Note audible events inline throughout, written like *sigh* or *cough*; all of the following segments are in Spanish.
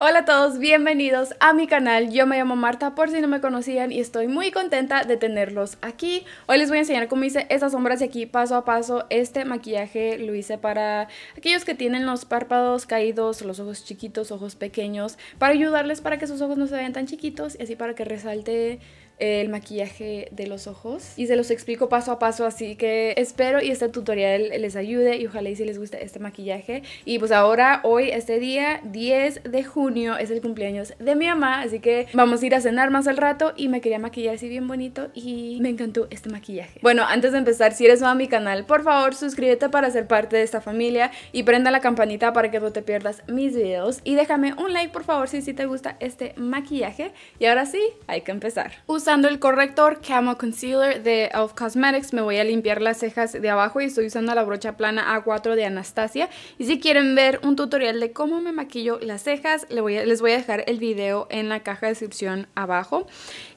Hola a todos, bienvenidos a mi canal. Yo me llamo Marta por si no me conocían y estoy muy contenta de tenerlos aquí. Hoy les voy a enseñar cómo hice estas sombras de aquí paso a paso. Este maquillaje lo hice para aquellos que tienen los párpados caídos, los ojos chiquitos, ojos pequeños, para ayudarles para que sus ojos no se vean tan chiquitos y así para que resalte el maquillaje de los ojos y se los explico paso a paso así que espero y este tutorial les ayude y ojalá y si les gusta este maquillaje y pues ahora hoy este día 10 de junio es el cumpleaños de mi mamá así que vamos a ir a cenar más al rato y me quería maquillar así bien bonito y me encantó este maquillaje bueno antes de empezar si eres nuevo a mi canal por favor suscríbete para ser parte de esta familia y prenda la campanita para que no te pierdas mis videos y déjame un like por favor si, si te gusta este maquillaje y ahora sí hay que empezar usando el corrector Camo Concealer de Elf Cosmetics. Me voy a limpiar las cejas de abajo y estoy usando la brocha plana A4 de Anastasia. Y si quieren ver un tutorial de cómo me maquillo las cejas, les voy a, dejar el video en la caja de descripción abajo.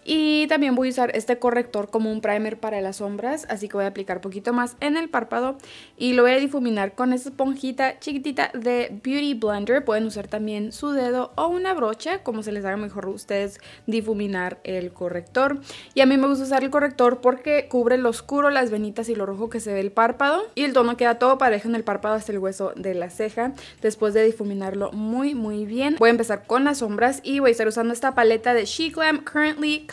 Y también voy a usar este corrector como un primer para las sombras, así que voy a aplicar poquito más en el párpado y lo voy a difuminar con esta esponjita chiquitita de Beauty Blender. Pueden usar también su dedo o una brocha, como se les haga mejor a ustedes difuminar el corrector. Y a mí me gusta usar el corrector porque cubre lo oscuro, las venitas y lo rojo que se ve el párpado y el tono queda todo parejo en el párpado hasta el hueso de la ceja después de difuminarlo muy muy bien. Voy a empezar con las sombras y voy a estar usando esta paleta de She Glam Currently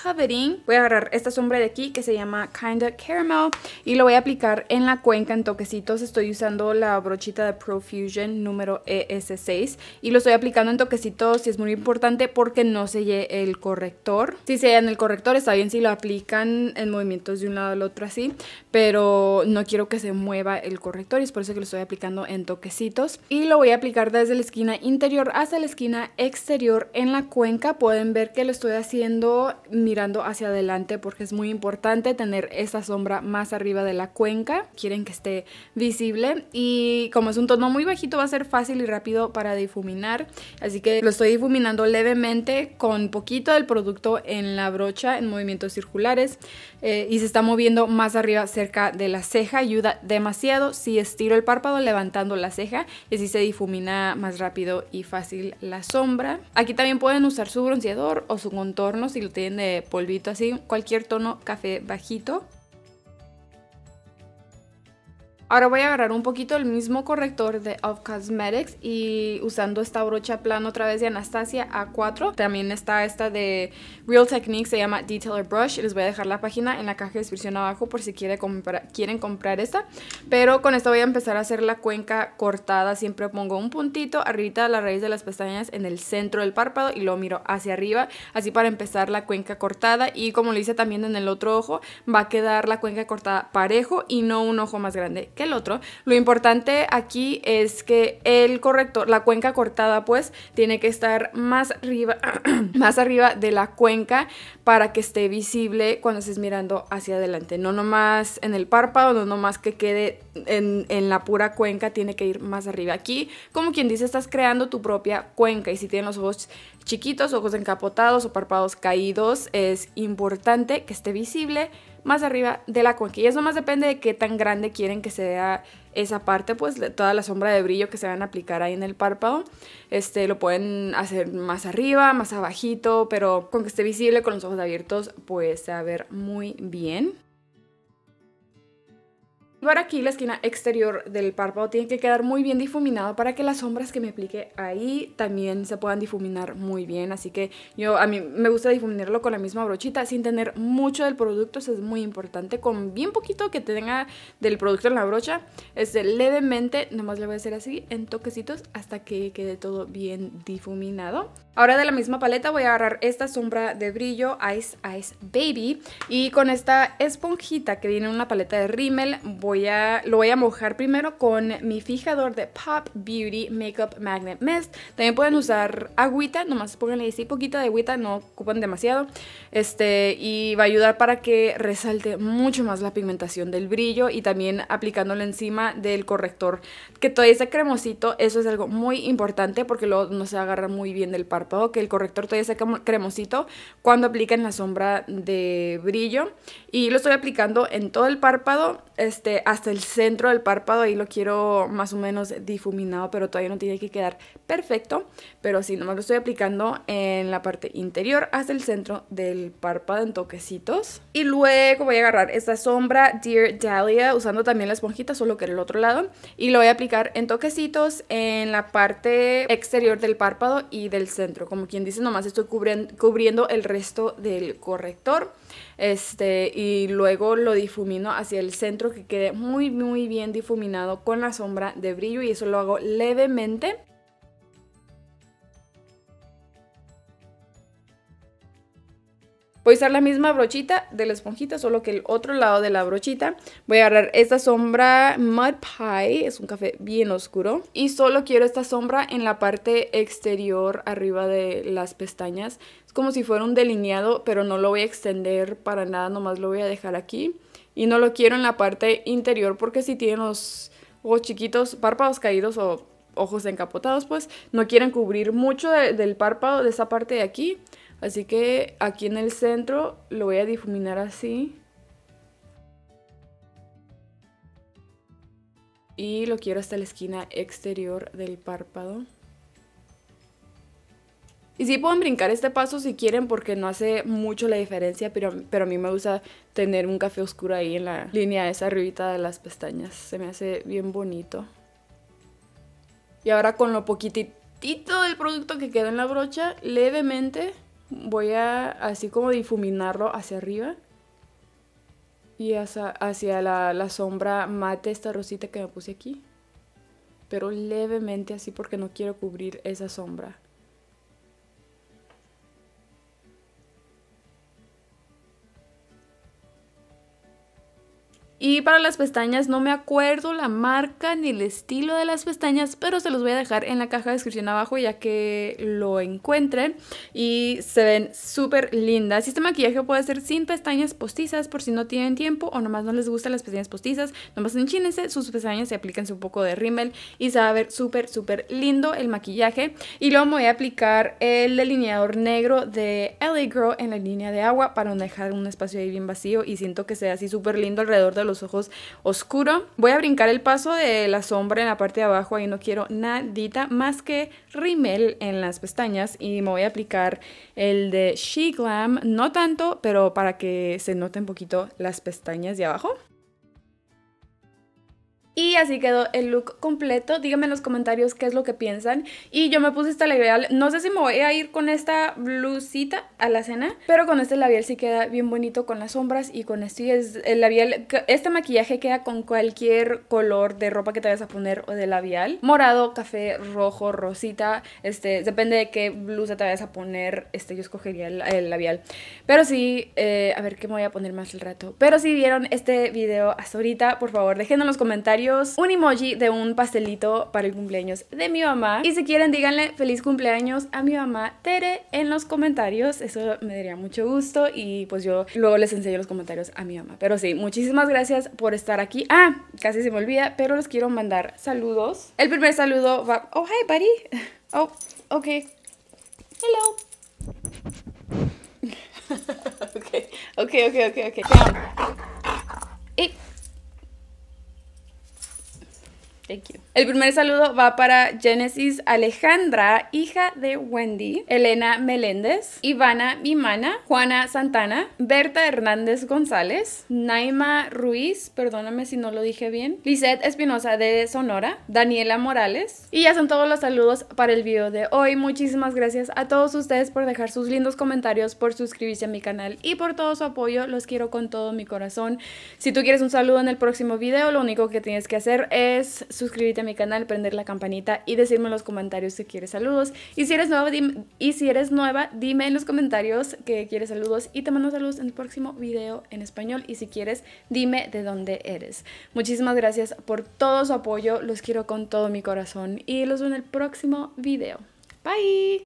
Voy a agarrar esta sombra de aquí que se llama Kinda Caramel y lo voy a aplicar en la cuenca en toquecitos. Estoy usando la brochita de Profusion número ES6 y lo estoy aplicando en toquecitos y es muy importante porque no sellé el corrector. Si sellan el corrector está bien si lo aplican en movimientos de un lado al otro así, pero no quiero que se mueva el corrector y es por eso que lo estoy aplicando en toquecitos. Y lo voy a aplicar desde la esquina interior hasta la esquina exterior en la cuenca. Pueden ver que lo estoy haciendo mirando hacia adelante porque es muy importante tener esa sombra más arriba de la cuenca. Quieren que esté visible y como es un tono muy bajito va a ser fácil y rápido para difuminar. Así que lo estoy difuminando levemente con poquito del producto en la brocha en movimientos circulares eh, y se está moviendo más arriba cerca de la ceja. Ayuda demasiado si estiro el párpado levantando la ceja y así se difumina más rápido y fácil la sombra. Aquí también pueden usar su bronceador o su contorno si lo tienen de polvito así, cualquier tono café bajito. Ahora voy a agarrar un poquito el mismo corrector de Of Cosmetics y usando esta brocha plana otra vez de Anastasia A4. También está esta de Real Techniques, se llama Detailer Brush. Les voy a dejar la página en la caja de descripción abajo por si quieren comprar esta. Pero con esto voy a empezar a hacer la cuenca cortada. Siempre pongo un puntito arriba de la raíz de las pestañas en el centro del párpado y lo miro hacia arriba. Así para empezar la cuenca cortada y como lo hice también en el otro ojo, va a quedar la cuenca cortada parejo y no un ojo más grande que el otro. Lo importante aquí es que el corrector, la cuenca cortada pues, tiene que estar más arriba, *clears throat* más arriba de la cuenca para que esté visible cuando estés mirando hacia adelante. No nomás en el párpado, no nomás que quede en, la pura cuenca, tiene que ir más arriba. Aquí, como quien dice, estás creando tu propia cuenca y si tienen los ojos chiquitos, ojos encapotados o párpados caídos, es importante que esté visible más arriba de la cuenca. Y eso más depende de qué tan grande quieren que sea esa parte, pues toda la sombra de brillo que se van a aplicar ahí en el párpado. Este, lo pueden hacer más arriba, más abajito, pero con que esté visible con los ojos abiertos, pues se va a ver muy bien ahora aquí la esquina exterior del párpado tiene que quedar muy bien difuminado para que las sombras que me aplique ahí también se puedan difuminar muy bien. Así que yo a mí me gusta difuminarlo con la misma brochita sin tener mucho del producto. Eso es muy importante. Con bien poquito que tenga del producto en la brocha, levemente, nomás le voy a hacer así en toquecitos hasta que quede todo bien difuminado. Ahora de la misma paleta voy a agarrar esta sombra de brillo Ice Ice Baby y con esta esponjita que viene en una paleta de rímel voy a, lo voy a mojar primero con mi fijador de Pop Beauty Makeup Magnet Mist. También pueden usar agüita, nomás pónganle así poquita de agüita, no ocupan demasiado. Este, y va a ayudar para que resalte mucho más la pigmentación del brillo y también aplicándolo encima del corrector que todavía está cremosito. Eso es algo muy importante porque luego no se agarra muy bien del párpado que el corrector todavía sea cremosito cuando en la sombra de brillo. Y lo estoy aplicando en todo el párpado, este, hasta el centro del párpado, ahí lo quiero más o menos difuminado, pero todavía no tiene que quedar perfecto. Pero sí, nomás lo estoy aplicando en la parte interior hasta el centro del párpado en toquecitos. Y luego voy a agarrar esta sombra Dear Dahlia, usando también la esponjita, solo que en el otro lado, y lo voy a aplicar en toquecitos en la parte exterior del párpado y del centro como quien dice, nomás estoy cubriendo el resto del corrector. Este, y luego lo difumino hacia el centro que quede muy, muy bien difuminado con la sombra de brillo. Y eso lo hago levemente. Voy a usar la misma brochita de la esponjita, solo que el otro lado de la brochita. Voy a agarrar esta sombra Mud Pie, es un café bien oscuro. Y solo quiero esta sombra en la parte exterior, arriba de las pestañas. Es como si fuera un delineado, pero no lo voy a extender para nada, nomás lo voy a dejar aquí. Y no lo quiero en la parte interior porque si tienen los ojos chiquitos, párpados caídos o ojos encapotados, pues no quieren cubrir mucho del párpado, de esa parte de aquí. Así que aquí en el centro lo voy a difuminar así. Y lo quiero hasta la esquina exterior del párpado. Y sí pueden brincar este paso si quieren porque no hace mucho la diferencia, pero, a mí me gusta tener un café oscuro ahí en la línea esa arribita de las pestañas. Se me hace bien bonito. Y ahora con lo poquitito del producto que queda en la brocha, levemente voy a así como difuminarlo hacia arriba y hacia, la, sombra mate esta rosita que me puse aquí. Pero levemente así porque no quiero cubrir esa sombra. Y para las pestañas no me acuerdo la marca ni el estilo de las pestañas, pero se los voy a dejar en la caja de descripción abajo ya que lo encuentren. Y se ven súper lindas. Este maquillaje puede ser sin pestañas postizas por si no tienen tiempo o nomás no les gustan las pestañas postizas. Nomás enchínense sus pestañas y aplíquense un poco de rímel y se va a ver súper, súper lindo el maquillaje. Y luego voy a aplicar el delineador negro de LA Girl en la línea de agua para no dejar un espacio ahí bien vacío y siento que sea así súper lindo alrededor de los ojos oscuro. Voy a brincar el paso de la sombra en la parte de abajo, ahí no quiero nadita más que rimel en las pestañas y me voy a aplicar el de She Glam, no tanto, pero para que se noten un poquito las pestañas de abajo. Y así quedó el look completo. Díganme en los comentarios qué es lo que piensan. Y yo me puse esta labial. No sé si me voy a ir con esta blusita a la cena. Pero con este labial sí queda bien bonito con las sombras y con este es el labial. Este maquillaje queda con cualquier color de ropa que te vayas a poner o de labial. Morado, café, rojo, rosita. Este, depende de qué blusa te vayas a poner. Este, yo escogería el, labial. Pero sí, eh, a ver qué me voy a poner más el rato. Pero si vieron este video hasta ahorita, por favor, déjenlo en los comentarios un emoji de un pastelito para el cumpleaños de mi mamá. Y si quieren, díganle feliz cumpleaños a mi mamá Tere en los comentarios. Eso me daría mucho gusto y pues yo luego les enseño los comentarios a mi mamá. Pero sí, muchísimas gracias por estar aquí. Ah, casi se me olvida, pero les quiero mandar saludos. El primer saludo va... Oh, hi, buddy. *laughs* Oh, ok. Hello. *laughs* Ok, ok, ok, ok El primer saludo va para Genesis Alejandra, hija de Wendy, Elena Meléndez, Ivana Mimana, Juana Santana, Berta Hernández González, Naima Ruiz, perdóname si no lo dije bien, Lisette Espinosa de Sonora, Daniela Morales. Y ya son todos los saludos para el video de hoy. Muchísimas gracias a todos ustedes por dejar sus lindos comentarios, por suscribirse a mi canal y por todo su apoyo. Los quiero con todo mi corazón. Si tú quieres un saludo en el próximo video, lo único que tienes que hacer es suscribirte a mi canal, prender la campanita y decirme en los comentarios si quieres saludos. Y si eres nueva, dime, y si eres nueva, dime en los comentarios que quieres saludos y te mando saludos en el próximo video en español. Y si quieres, dime de dónde eres. Muchísimas gracias por todo su apoyo, los quiero con todo mi corazón y los veo en el próximo video. Bye!